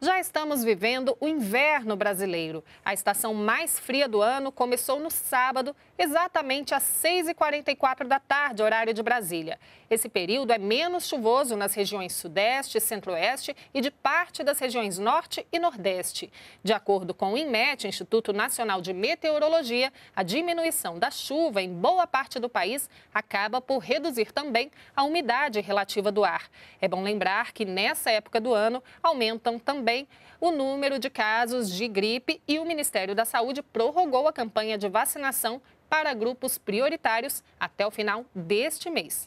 Já estamos vivendo o inverno brasileiro. A estação mais fria do ano começou no sábado, exatamente às 6h44 da tarde, horário de Brasília. Esse período é menos chuvoso nas regiões Sudeste, Centro-Oeste e de parte das regiões Norte e Nordeste. De acordo com o INMET, Instituto Nacional de Meteorologia, a diminuição da chuva em boa parte do país acaba por reduzir também a umidade relativa do ar. É bom lembrar que nessa época do ano aumentam também também o número de casos de gripe e o Ministério da Saúde prorrogou a campanha de vacinação para grupos prioritários até o final deste mês.